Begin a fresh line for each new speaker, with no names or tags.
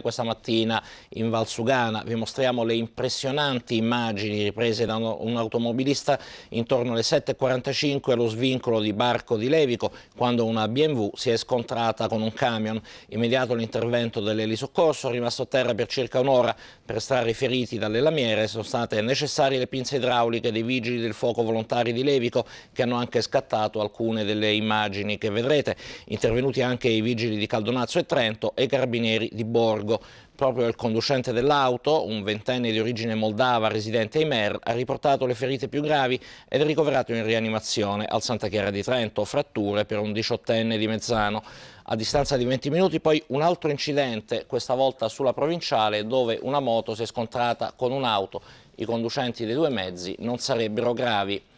Questa mattina in Valsugana vi mostriamo le impressionanti immagini riprese da un automobilista intorno alle 7.45 allo svincolo di Barco di Levico quando una BMW si è scontrata con un camion. Immediato l'intervento dell'elisoccorso, rimasto a terra per circa un'ora per estrarre i feriti dalle lamiere, sono state necessarie le pinze idrauliche dei vigili del fuoco volontari di Levico che hanno anche scattato alcune delle immagini che vedrete. Intervenuti anche i vigili di Caldonazzo e Trento e i carabinieri di Borgo lungo proprio il conducente dell'auto, un ventenne di origine moldava residente a Imer, ha riportato le ferite più gravi ed è ricoverato in rianimazione al Santa Chiara di Trento, fratture per un diciottenne di Mezzano. A distanza di 20 minuti poi un altro incidente, questa volta sulla provinciale, dove una moto si è scontrata con un'auto. I conducenti dei due mezzi non sarebbero gravi